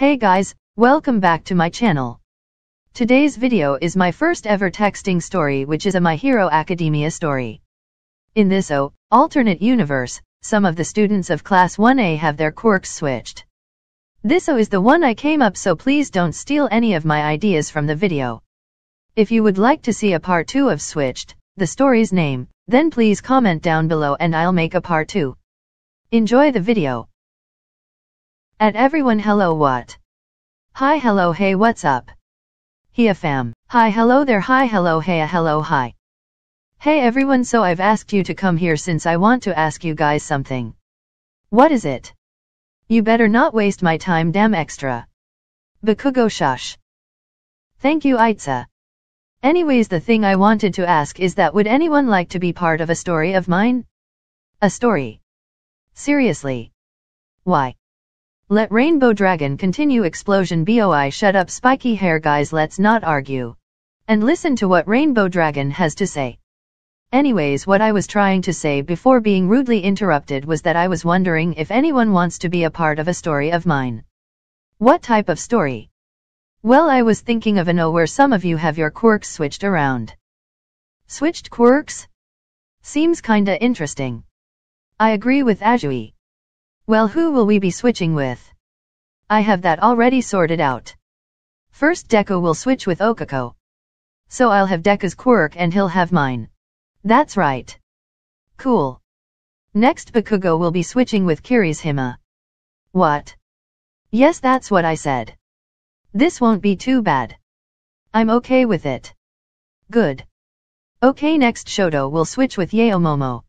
Hey guys, welcome back to my channel. Today's video is my first ever texting story which is a My Hero Academia story. In this O, oh, alternate universe, some of the students of class 1A have their quirks switched. This O oh, is the one I came up so please don't steal any of my ideas from the video. If you would like to see a part 2 of Switched, the story's name, then please comment down below and I'll make a part 2. Enjoy the video. At everyone hello what? Hi hello hey what's up? Hiya fam. Hi hello there hi hello hey hello hi. Hey everyone so I've asked you to come here since I want to ask you guys something. What is it? You better not waste my time damn extra. Bakugo shush. Thank you Itza. Anyways the thing I wanted to ask is that would anyone like to be part of a story of mine? A story. Seriously. Why? Let Rainbow Dragon continue explosion BOI shut up spiky hair guys let's not argue. And listen to what Rainbow Dragon has to say. Anyways what I was trying to say before being rudely interrupted was that I was wondering if anyone wants to be a part of a story of mine. What type of story? Well I was thinking of a no where some of you have your quirks switched around. Switched quirks? Seems kinda interesting. I agree with Ajui. Well who will we be switching with? I have that already sorted out. First Deku will switch with Okako. So I'll have Deku's quirk and he'll have mine. That's right. Cool. Next Bakugo will be switching with Kiri's Hima. What? Yes that's what I said. This won't be too bad. I'm okay with it. Good. Okay next Shoto will switch with Yaomomo.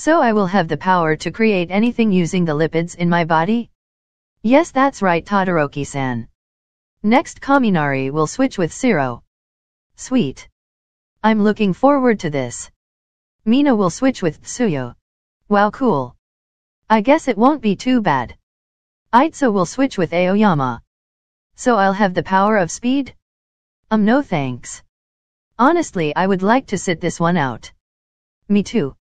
So I will have the power to create anything using the lipids in my body? Yes that's right Todoroki-san. Next Kaminari will switch with Siro. Sweet. I'm looking forward to this. Mina will switch with Tsuyo. Wow cool. I guess it won't be too bad. Aitsu will switch with Aoyama. So I'll have the power of speed? Um no thanks. Honestly I would like to sit this one out. Me too.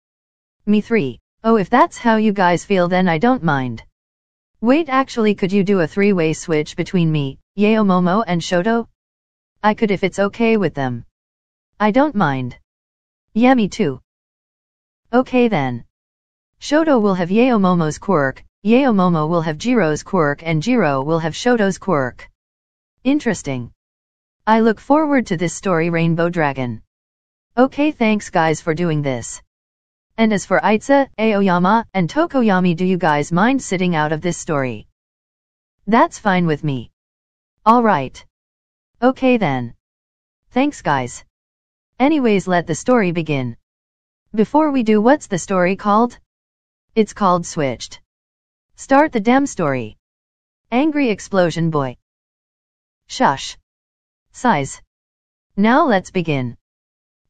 Me 3. Oh if that's how you guys feel then I don't mind. Wait actually could you do a three-way switch between me, Momo and Shoto? I could if it's okay with them. I don't mind. Yeah me too. Okay then. Shoto will have Momo's quirk, Momo will have Jiro's quirk and Jiro will have Shoto's quirk. Interesting. I look forward to this story Rainbow Dragon. Okay thanks guys for doing this. And as for Aitza, Aoyama, and Tokoyami do you guys mind sitting out of this story? That's fine with me. Alright. Okay then. Thanks guys. Anyways let the story begin. Before we do what's the story called? It's called Switched. Start the damn story. Angry Explosion Boy. Shush. Size. Now let's begin.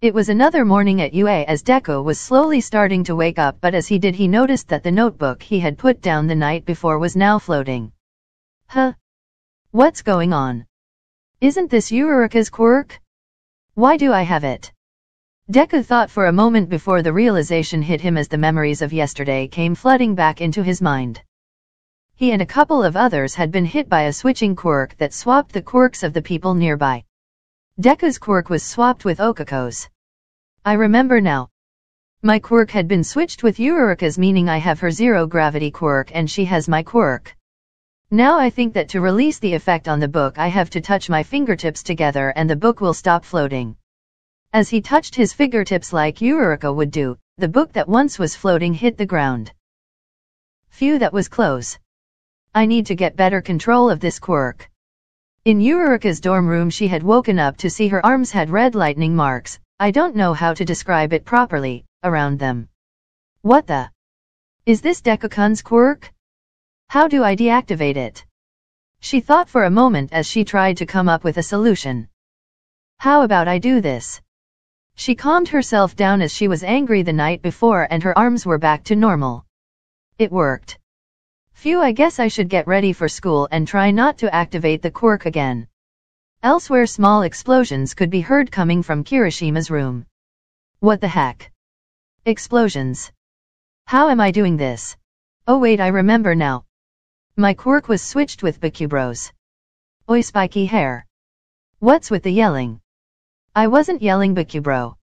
It was another morning at UA as Deku was slowly starting to wake up but as he did he noticed that the notebook he had put down the night before was now floating. Huh? What's going on? Isn't this Uruka's quirk? Why do I have it? Deku thought for a moment before the realization hit him as the memories of yesterday came flooding back into his mind. He and a couple of others had been hit by a switching quirk that swapped the quirks of the people nearby. Deka's quirk was swapped with Okako's. I remember now. My quirk had been switched with Eurika's, meaning I have her zero gravity quirk and she has my quirk. Now I think that to release the effect on the book I have to touch my fingertips together and the book will stop floating. As he touched his fingertips like Eurika would do, the book that once was floating hit the ground. Phew that was close. I need to get better control of this quirk. In Eureka's dorm room she had woken up to see her arms had red lightning marks, I don't know how to describe it properly, around them. What the? Is this Dekakun's quirk? How do I deactivate it? She thought for a moment as she tried to come up with a solution. How about I do this? She calmed herself down as she was angry the night before and her arms were back to normal. It worked. Phew I guess I should get ready for school and try not to activate the quirk again. Elsewhere small explosions could be heard coming from Kirishima's room. What the heck? Explosions. How am I doing this? Oh wait I remember now. My quirk was switched with Bakubros. Oi spiky hair. What's with the yelling? I wasn't yelling Bakubro.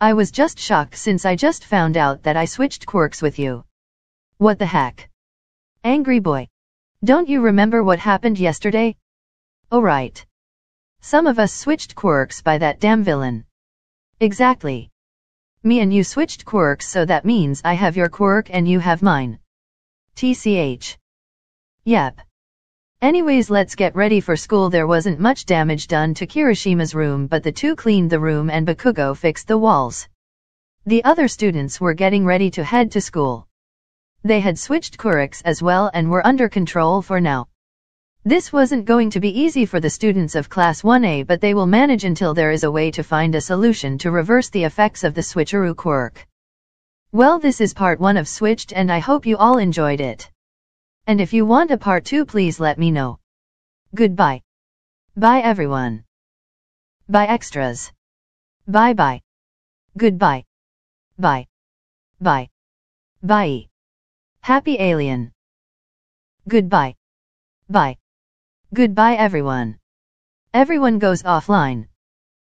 I was just shocked since I just found out that I switched quirks with you. What the heck? Angry boy. Don't you remember what happened yesterday? Oh right. Some of us switched quirks by that damn villain. Exactly. Me and you switched quirks so that means I have your quirk and you have mine. TCH. Yep. Anyways let's get ready for school there wasn't much damage done to Kirishima's room but the two cleaned the room and Bakugo fixed the walls. The other students were getting ready to head to school. They had switched Kurix as well and were under control for now. This wasn't going to be easy for the students of Class 1A but they will manage until there is a way to find a solution to reverse the effects of the switcheroo quirk. Well this is part 1 of Switched and I hope you all enjoyed it. And if you want a part 2 please let me know. Goodbye. Bye everyone. Bye extras. Bye bye. Goodbye. Bye. Bye. Bye. Happy Alien. Goodbye. Bye. Goodbye everyone. Everyone goes offline.